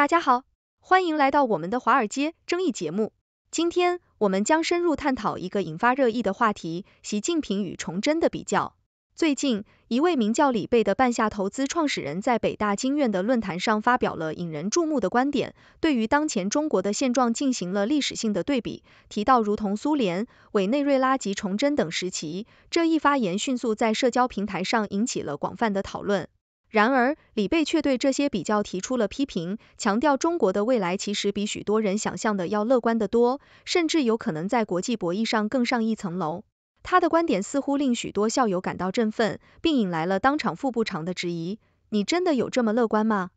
大家好，欢迎来到我们的华尔街争议节目。今天我们将深入探讨一个引发热议的话题——习近平与崇祯的比较。最近，一位名叫李贝的半夏投资创始人在北大经院的论坛上发表了引人注目的观点，对于当前中国的现状进行了历史性的对比，提到如同苏联、委内瑞拉及崇祯等时期。这一发言迅速在社交平台上引起了广泛的讨论。然而，李贝却对这些比较提出了批评，强调中国的未来其实比许多人想象的要乐观的多，甚至有可能在国际博弈上更上一层楼。他的观点似乎令许多校友感到振奋，并引来了当场副部长的质疑：你真的有这么乐观吗？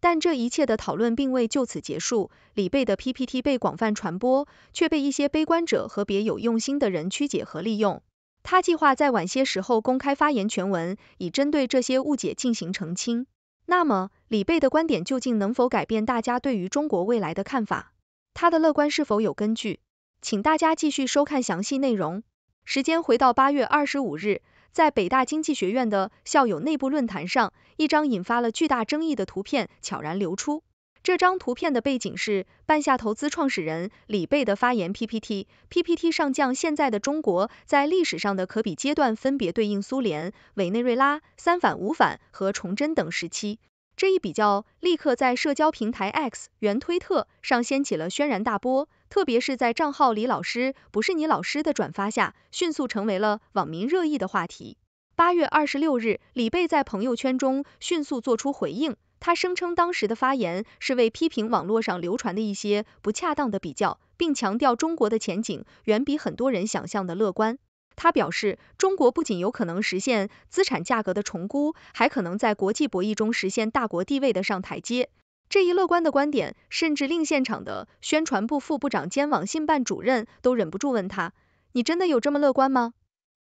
但这一切的讨论并未就此结束，李贝的 PPT 被广泛传播，却被一些悲观者和别有用心的人曲解和利用。他计划在晚些时候公开发言全文，以针对这些误解进行澄清。那么，李贝的观点究竟能否改变大家对于中国未来的看法？他的乐观是否有根据？请大家继续收看详细内容。时间回到八月二十五日，在北大经济学院的校友内部论坛上，一张引发了巨大争议的图片悄然流出。这张图片的背景是半夏投资创始人李贝的发言 PPT，PPT 上将现在的中国在历史上的可比阶段分别对应苏联、委内瑞拉、三反五反和崇祯等时期。这一比较立刻在社交平台 X（ 原推特）上掀起了轩然大波，特别是在账号“李老师不是你老师的转发下，迅速成为了网民热议的话题。八月二十六日，李贝在朋友圈中迅速做出回应。他声称当时的发言是为批评网络上流传的一些不恰当的比较，并强调中国的前景远比很多人想象的乐观。他表示，中国不仅有可能实现资产价格的重估，还可能在国际博弈中实现大国地位的上台阶。这一乐观的观点，甚至令现场的宣传部副部长兼网信办主任都忍不住问他：“你真的有这么乐观吗？”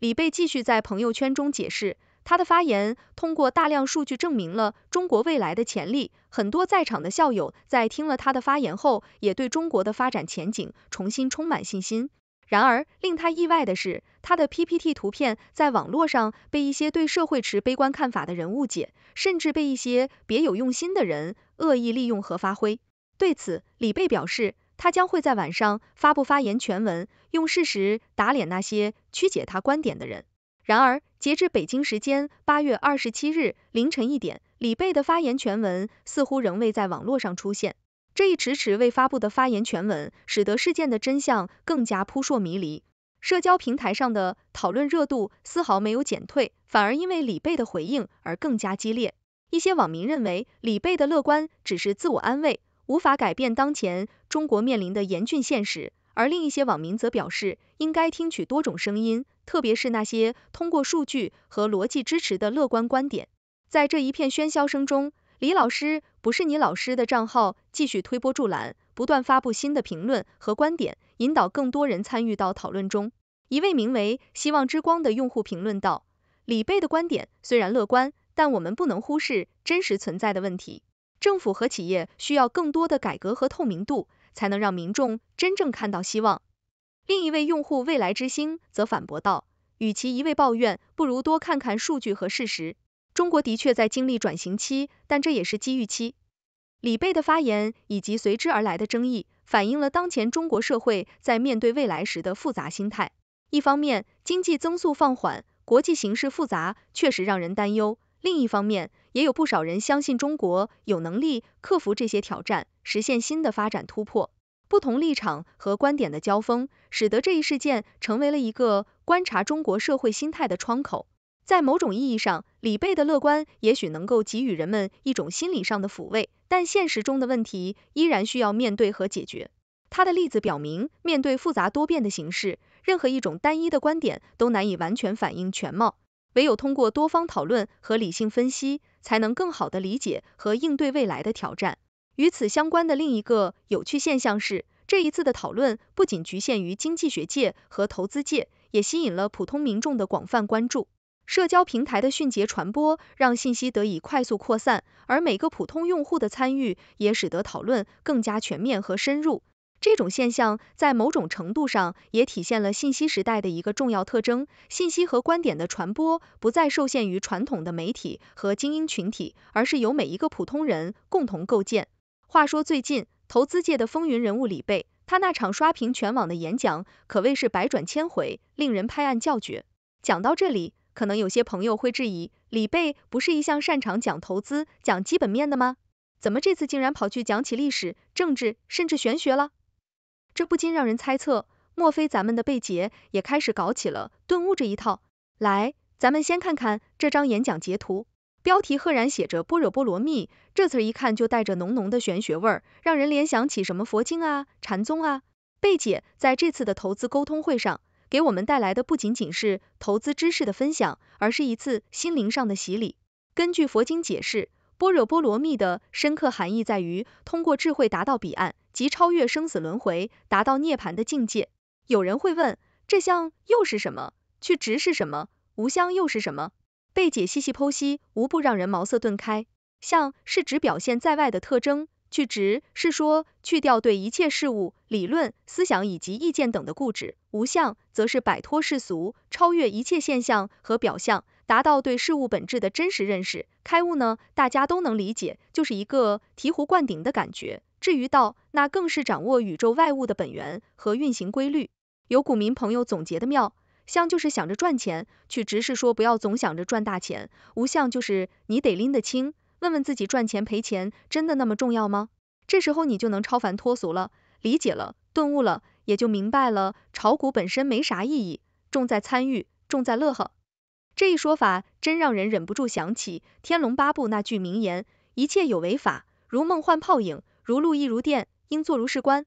李贝继续在朋友圈中解释。他的发言通过大量数据证明了中国未来的潜力，很多在场的校友在听了他的发言后，也对中国的发展前景重新充满信心。然而，令他意外的是，他的 PPT 图片在网络上被一些对社会持悲观看法的人误解，甚至被一些别有用心的人恶意利用和发挥。对此，李贝表示，他将会在晚上发布发言全文，用事实打脸那些曲解他观点的人。然而，截至北京时间八月二十七日凌晨一点，李贝的发言全文似乎仍未在网络上出现。这一迟迟未发布的发言全文，使得事件的真相更加扑朔迷离。社交平台上的讨论热度丝毫没有减退，反而因为李贝的回应而更加激烈。一些网民认为李贝的乐观只是自我安慰，无法改变当前中国面临的严峻现实；而另一些网民则表示，应该听取多种声音。特别是那些通过数据和逻辑支持的乐观观点，在这一片喧嚣声中，李老师不是你老师的账号继续推波助澜，不断发布新的评论和观点，引导更多人参与到讨论中。一位名为“希望之光”的用户评论道：“李贝的观点虽然乐观，但我们不能忽视真实存在的问题。政府和企业需要更多的改革和透明度，才能让民众真正看到希望。”另一位用户未来之星则反驳道：“与其一味抱怨，不如多看看数据和事实。中国的确在经历转型期，但这也是机遇期。”李贝的发言以及随之而来的争议，反映了当前中国社会在面对未来时的复杂心态。一方面，经济增速放缓，国际形势复杂，确实让人担忧；另一方面，也有不少人相信中国有能力克服这些挑战，实现新的发展突破。不同立场和观点的交锋，使得这一事件成为了一个观察中国社会心态的窗口。在某种意义上，李贝的乐观也许能够给予人们一种心理上的抚慰，但现实中的问题依然需要面对和解决。他的例子表明，面对复杂多变的形式，任何一种单一的观点都难以完全反映全貌，唯有通过多方讨论和理性分析，才能更好地理解和应对未来的挑战。与此相关的另一个有趣现象是，这一次的讨论不仅局限于经济学界和投资界，也吸引了普通民众的广泛关注。社交平台的迅捷传播让信息得以快速扩散，而每个普通用户的参与也使得讨论更加全面和深入。这种现象在某种程度上也体现了信息时代的一个重要特征：信息和观点的传播不再受限于传统的媒体和精英群体，而是由每一个普通人共同构建。话说最近投资界的风云人物李贝，他那场刷屏全网的演讲可谓是百转千回，令人拍案叫绝。讲到这里，可能有些朋友会质疑，李贝不是一向擅长讲投资、讲基本面的吗？怎么这次竟然跑去讲起历史、政治，甚至玄学了？这不禁让人猜测，莫非咱们的贝杰也开始搞起了顿悟这一套？来，咱们先看看这张演讲截图。标题赫然写着“般若波罗蜜”，这词儿一看就带着浓浓的玄学味儿，让人联想起什么佛经啊、禅宗啊。贝姐在这次的投资沟通会上，给我们带来的不仅仅是投资知识的分享，而是一次心灵上的洗礼。根据佛经解释，“般若波罗蜜”的深刻含义在于通过智慧达到彼岸，即超越生死轮回，达到涅槃的境界。有人会问，这相又是什么？去执是什么？无相又是什么？被解析细剖析，无不让人茅塞顿开。象是指表现在外的特征，去执是说去掉对一切事物、理论、思想以及意见等的固执，无相则是摆脱世俗，超越一切现象和表象，达到对事物本质的真实认识。开悟呢，大家都能理解，就是一个醍醐灌顶的感觉。至于道，那更是掌握宇宙外物的本源和运行规律。有股民朋友总结的妙。相就是想着赚钱，去直视说不要总想着赚大钱。无相就是你得拎得清，问问自己赚钱赔钱真的那么重要吗？这时候你就能超凡脱俗了，理解了，顿悟了，也就明白了，炒股本身没啥意义，重在参与，重在乐呵。这一说法真让人忍不住想起《天龙八部》那句名言：一切有为法，如梦幻泡影，如露亦如电，应作如是观。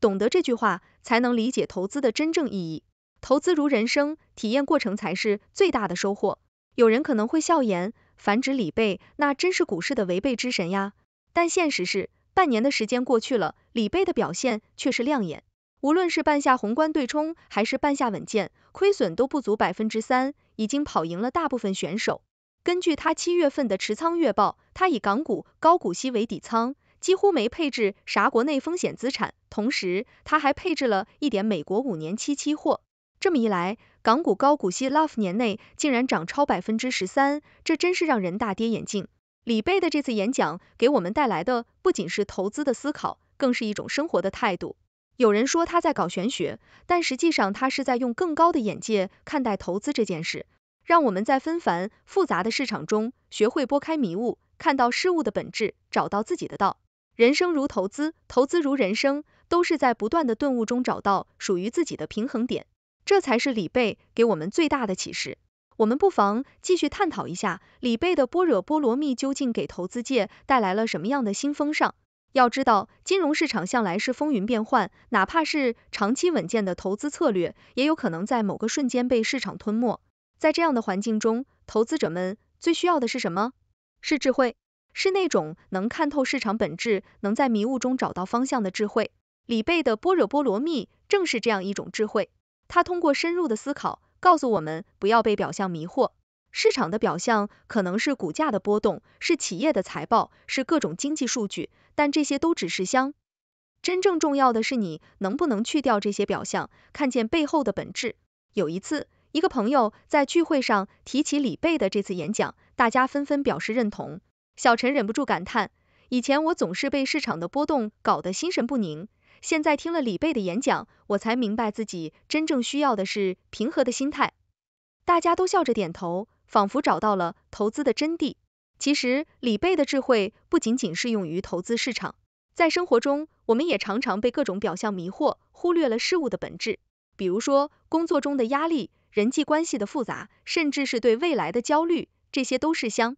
懂得这句话，才能理解投资的真正意义。投资如人生，体验过程才是最大的收获。有人可能会笑言，繁殖李贝那真是股市的违背之神呀。但现实是，半年的时间过去了，李贝的表现却是亮眼。无论是半下宏观对冲，还是半下稳健，亏损都不足百分之三，已经跑赢了大部分选手。根据他七月份的持仓月报，他以港股、高股息为底仓，几乎没配置啥国内风险资产，同时他还配置了一点美国五年期期货。这么一来，港股高股息 love 年内竟然涨超百分之十三，这真是让人大跌眼镜。李贝的这次演讲给我们带来的不仅是投资的思考，更是一种生活的态度。有人说他在搞玄学，但实际上他是在用更高的眼界看待投资这件事，让我们在纷繁复杂的市场中学会拨开迷雾，看到事物的本质，找到自己的道。人生如投资，投资如人生，都是在不断的顿悟中找到属于自己的平衡点。这才是李贝给我们最大的启示。我们不妨继续探讨一下李贝的般若波罗蜜究竟给投资界带来了什么样的新风尚。要知道，金融市场向来是风云变幻，哪怕是长期稳健的投资策略，也有可能在某个瞬间被市场吞没。在这样的环境中，投资者们最需要的是什么？是智慧，是那种能看透市场本质、能在迷雾中找到方向的智慧。李贝的般若波罗蜜正是这样一种智慧。他通过深入的思考，告诉我们不要被表象迷惑。市场的表象可能是股价的波动，是企业的财报，是各种经济数据，但这些都只是香。真正重要的是你能不能去掉这些表象，看见背后的本质。有一次，一个朋友在聚会上提起李贝的这次演讲，大家纷纷表示认同。小陈忍不住感叹，以前我总是被市场的波动搞得心神不宁。现在听了李贝的演讲，我才明白自己真正需要的是平和的心态。大家都笑着点头，仿佛找到了投资的真谛。其实，李贝的智慧不仅仅适用于投资市场，在生活中，我们也常常被各种表象迷惑，忽略了事物的本质。比如说，工作中的压力、人际关系的复杂，甚至是对未来的焦虑，这些都是香。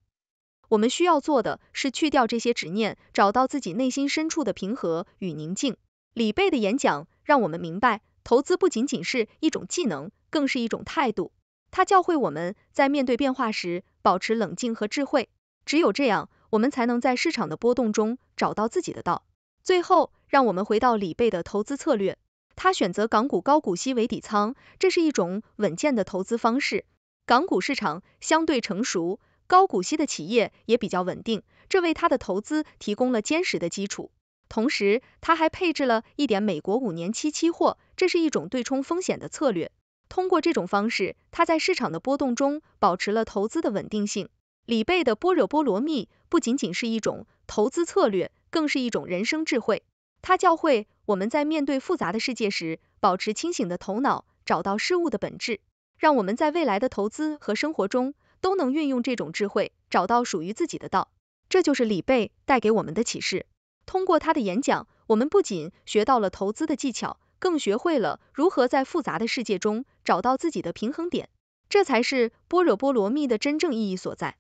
我们需要做的是去掉这些执念，找到自己内心深处的平和与宁静。李贝的演讲让我们明白，投资不仅仅是一种技能，更是一种态度。他教会我们在面对变化时保持冷静和智慧，只有这样，我们才能在市场的波动中找到自己的道。最后，让我们回到李贝的投资策略，他选择港股高股息为底仓，这是一种稳健的投资方式。港股市场相对成熟，高股息的企业也比较稳定，这为他的投资提供了坚实的基础。同时，他还配置了一点美国五年期期货，这是一种对冲风险的策略。通过这种方式，他在市场的波动中保持了投资的稳定性。李贝的般若波罗蜜不仅仅是一种投资策略，更是一种人生智慧。它教会我们在面对复杂的世界时，保持清醒的头脑，找到事物的本质，让我们在未来的投资和生活中都能运用这种智慧，找到属于自己的道。这就是李贝带给我们的启示。通过他的演讲，我们不仅学到了投资的技巧，更学会了如何在复杂的世界中找到自己的平衡点。这才是般若波罗蜜的真正意义所在。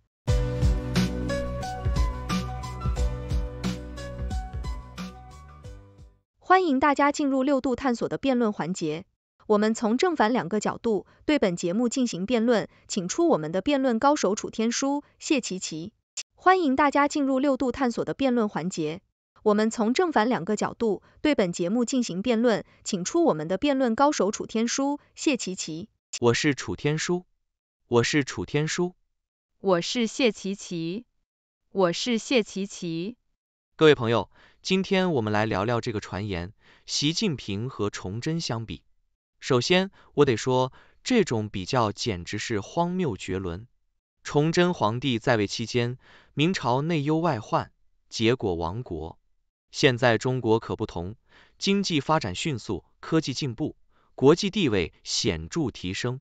欢迎大家进入六度探索的辩论环节，我们从正反两个角度对本节目进行辩论，请出我们的辩论高手楚天舒、谢琪琪。欢迎大家进入六度探索的辩论环节。我们从正反两个角度对本节目进行辩论，请出我们的辩论高手楚天舒、谢琪琪。我是楚天舒，我是楚天舒，我是谢琪琪，我是谢琪琪。各位朋友，今天我们来聊聊这个传言：习近平和崇祯相比。首先，我得说，这种比较简直是荒谬绝伦。崇祯皇帝在位期间，明朝内忧外患，结果亡国。现在中国可不同，经济发展迅速，科技进步，国际地位显著提升。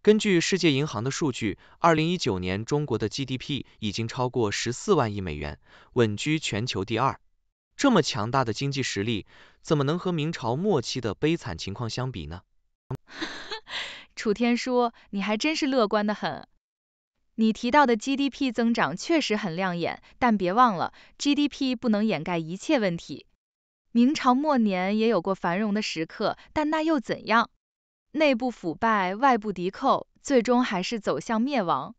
根据世界银行的数据，二零一九年中国的 GDP 已经超过十四万亿美元，稳居全球第二。这么强大的经济实力，怎么能和明朝末期的悲惨情况相比呢？哈哈，楚天舒，你还真是乐观的很。你提到的 GDP 增长确实很亮眼，但别忘了，GDP 不能掩盖一切问题。明朝末年也有过繁荣的时刻，但那又怎样？内部腐败，外部敌寇，最终还是走向灭亡。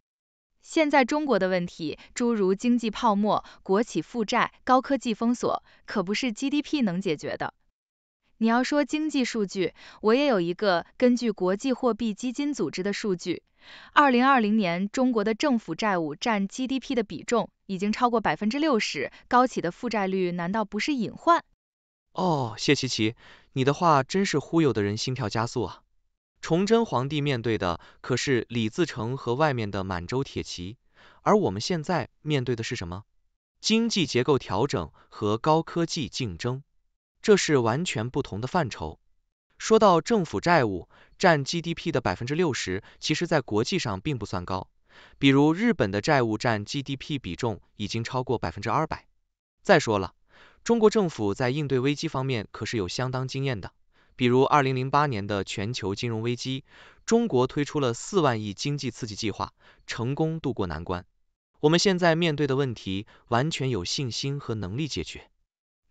现在中国的问题，诸如经济泡沫、国企负债、高科技封锁，可不是 GDP 能解决的。你要说经济数据，我也有一个根据国际货币基金组织的数据，二零二零年中国的政府债务占 GDP 的比重已经超过百分之六十，高企的负债率难道不是隐患？哦，谢琪琪，你的话真是忽悠的人心跳加速啊！崇祯皇帝面对的可是李自成和外面的满洲铁骑，而我们现在面对的是什么？经济结构调整和高科技竞争。这是完全不同的范畴。说到政府债务占 GDP 的百分之六十，其实在国际上并不算高。比如日本的债务占 GDP 比重已经超过百分之二百。再说了，中国政府在应对危机方面可是有相当经验的。比如二零零八年的全球金融危机，中国推出了四万亿经济刺激计划，成功渡过难关。我们现在面对的问题，完全有信心和能力解决。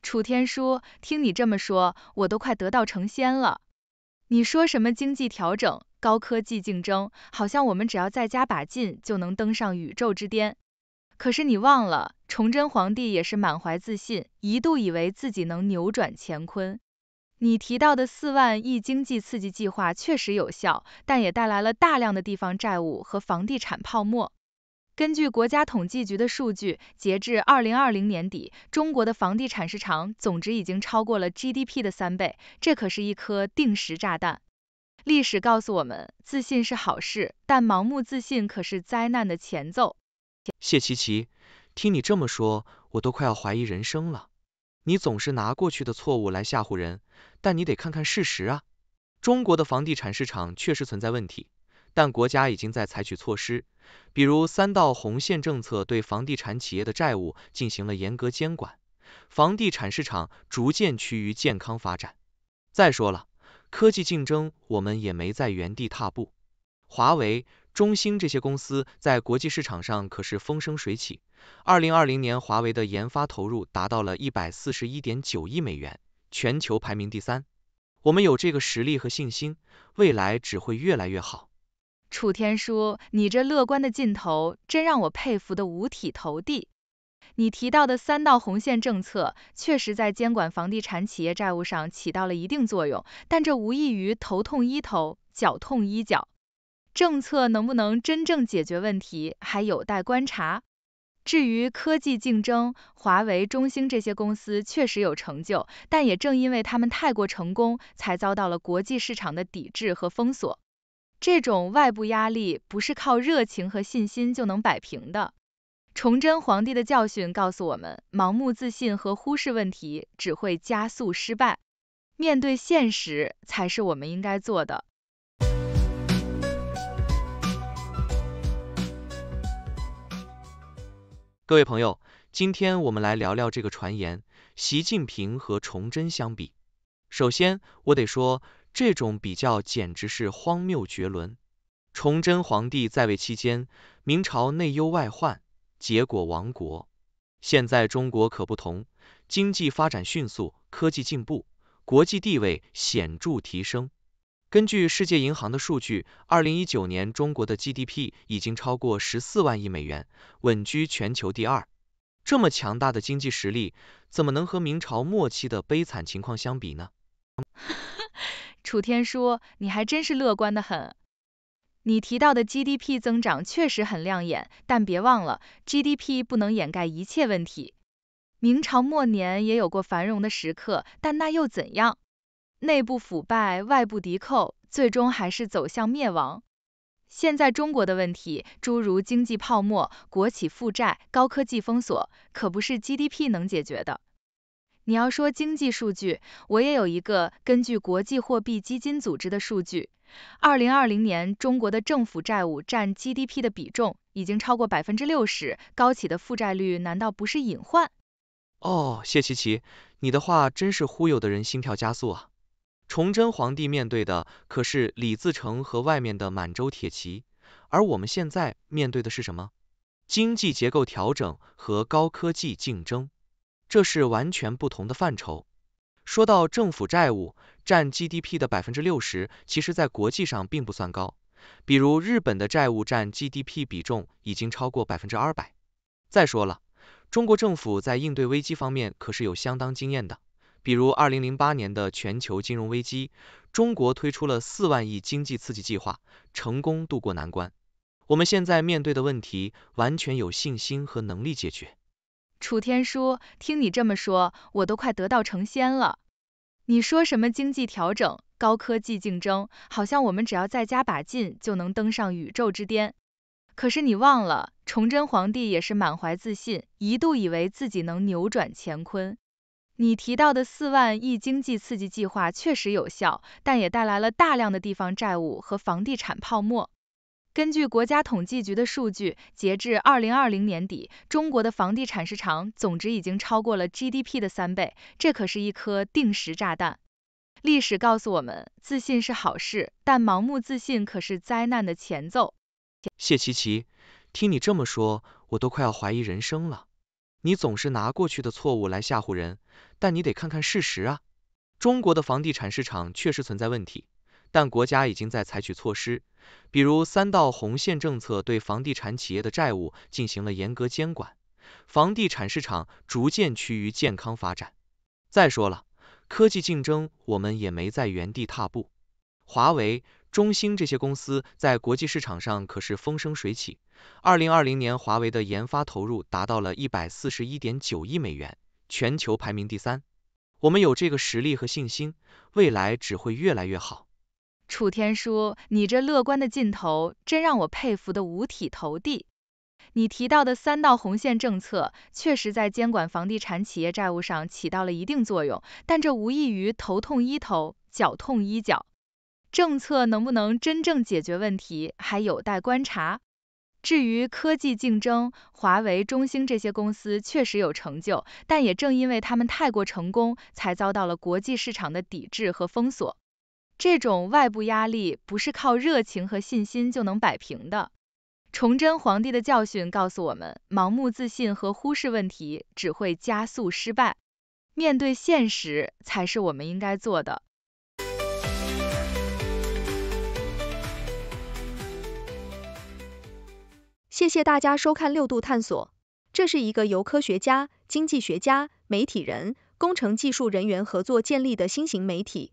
楚天舒，听你这么说，我都快得道成仙了。你说什么经济调整、高科技竞争，好像我们只要再加把劲就能登上宇宙之巅。可是你忘了，崇祯皇帝也是满怀自信，一度以为自己能扭转乾坤。你提到的四万亿经济刺激计划确实有效，但也带来了大量的地方债务和房地产泡沫。根据国家统计局的数据，截至二零二零年底，中国的房地产市场总值已经超过了 GDP 的三倍，这可是一颗定时炸弹。历史告诉我们，自信是好事，但盲目自信可是灾难的前奏。谢琪琪，听你这么说，我都快要怀疑人生了。你总是拿过去的错误来吓唬人，但你得看看事实啊。中国的房地产市场确实存在问题。但国家已经在采取措施，比如三道红线政策对房地产企业的债务进行了严格监管，房地产市场逐渐趋于健康发展。再说了，科技竞争我们也没在原地踏步，华为、中兴这些公司在国际市场上可是风生水起。二零二零年华为的研发投入达到了一百四十一点九亿美元，全球排名第三。我们有这个实力和信心，未来只会越来越好。楚天舒，你这乐观的劲头，真让我佩服的五体投地。你提到的三道红线政策，确实在监管房地产企业债务上起到了一定作用，但这无异于头痛医头，脚痛医脚。政策能不能真正解决问题，还有待观察。至于科技竞争，华为、中兴这些公司确实有成就，但也正因为他们太过成功，才遭到了国际市场的抵制和封锁。这种外部压力不是靠热情和信心就能摆平的。崇祯皇帝的教训告诉我们，盲目自信和忽视问题只会加速失败。面对现实才是我们应该做的。各位朋友，今天我们来聊聊这个传言：习近平和崇祯相比。首先，我得说。这种比较简直是荒谬绝伦。崇祯皇帝在位期间，明朝内忧外患，结果亡国。现在中国可不同，经济发展迅速，科技进步，国际地位显著提升。根据世界银行的数据，二零一九年中国的 GDP 已经超过十四万亿美元，稳居全球第二。这么强大的经济实力，怎么能和明朝末期的悲惨情况相比呢？楚天说：“你还真是乐观的很。你提到的 GDP 增长确实很亮眼，但别忘了，GDP 不能掩盖一切问题。明朝末年也有过繁荣的时刻，但那又怎样？内部腐败，外部敌寇，最终还是走向灭亡。现在中国的问题，诸如经济泡沫、国企负债、高科技封锁，可不是 GDP 能解决的。”你要说经济数据，我也有一个根据国际货币基金组织的数据，二零二零年中国的政府债务占 GDP 的比重已经超过百分之六十，高企的负债率难道不是隐患？哦，谢琪琪，你的话真是忽悠的人心跳加速啊！崇祯皇帝面对的可是李自成和外面的满洲铁骑，而我们现在面对的是什么？经济结构调整和高科技竞争。这是完全不同的范畴。说到政府债务占 GDP 的百分之六十，其实在国际上并不算高。比如日本的债务占 GDP 比重已经超过百分之二百。再说了，中国政府在应对危机方面可是有相当经验的。比如二零零八年的全球金融危机，中国推出了四万亿经济刺激计划，成功渡过难关。我们现在面对的问题，完全有信心和能力解决。楚天舒，听你这么说，我都快得道成仙了。你说什么经济调整、高科技竞争，好像我们只要再加把劲就能登上宇宙之巅。可是你忘了，崇祯皇帝也是满怀自信，一度以为自己能扭转乾坤。你提到的四万亿经济刺激计划确实有效，但也带来了大量的地方债务和房地产泡沫。根据国家统计局的数据，截至二零二零年底，中国的房地产市场总值已经超过了 GDP 的三倍，这可是一颗定时炸弹。历史告诉我们，自信是好事，但盲目自信可是灾难的前奏。谢琪琪，听你这么说，我都快要怀疑人生了。你总是拿过去的错误来吓唬人，但你得看看事实啊。中国的房地产市场确实存在问题。但国家已经在采取措施，比如三道红线政策对房地产企业的债务进行了严格监管，房地产市场逐渐趋于健康发展。再说了，科技竞争我们也没在原地踏步，华为、中兴这些公司在国际市场上可是风生水起。二零二零年，华为的研发投入达到了一百四十一点九亿美元，全球排名第三。我们有这个实力和信心，未来只会越来越好。楚天舒，你这乐观的劲头真让我佩服的五体投地。你提到的三道红线政策，确实在监管房地产企业债务上起到了一定作用，但这无异于头痛医头，脚痛医脚。政策能不能真正解决问题，还有待观察。至于科技竞争，华为、中兴这些公司确实有成就，但也正因为他们太过成功，才遭到了国际市场的抵制和封锁。这种外部压力不是靠热情和信心就能摆平的。崇祯皇帝的教训告诉我们，盲目自信和忽视问题只会加速失败。面对现实才是我们应该做的。谢谢大家收看六度探索，这是一个由科学家、经济学家、媒体人、工程技术人员合作建立的新型媒体。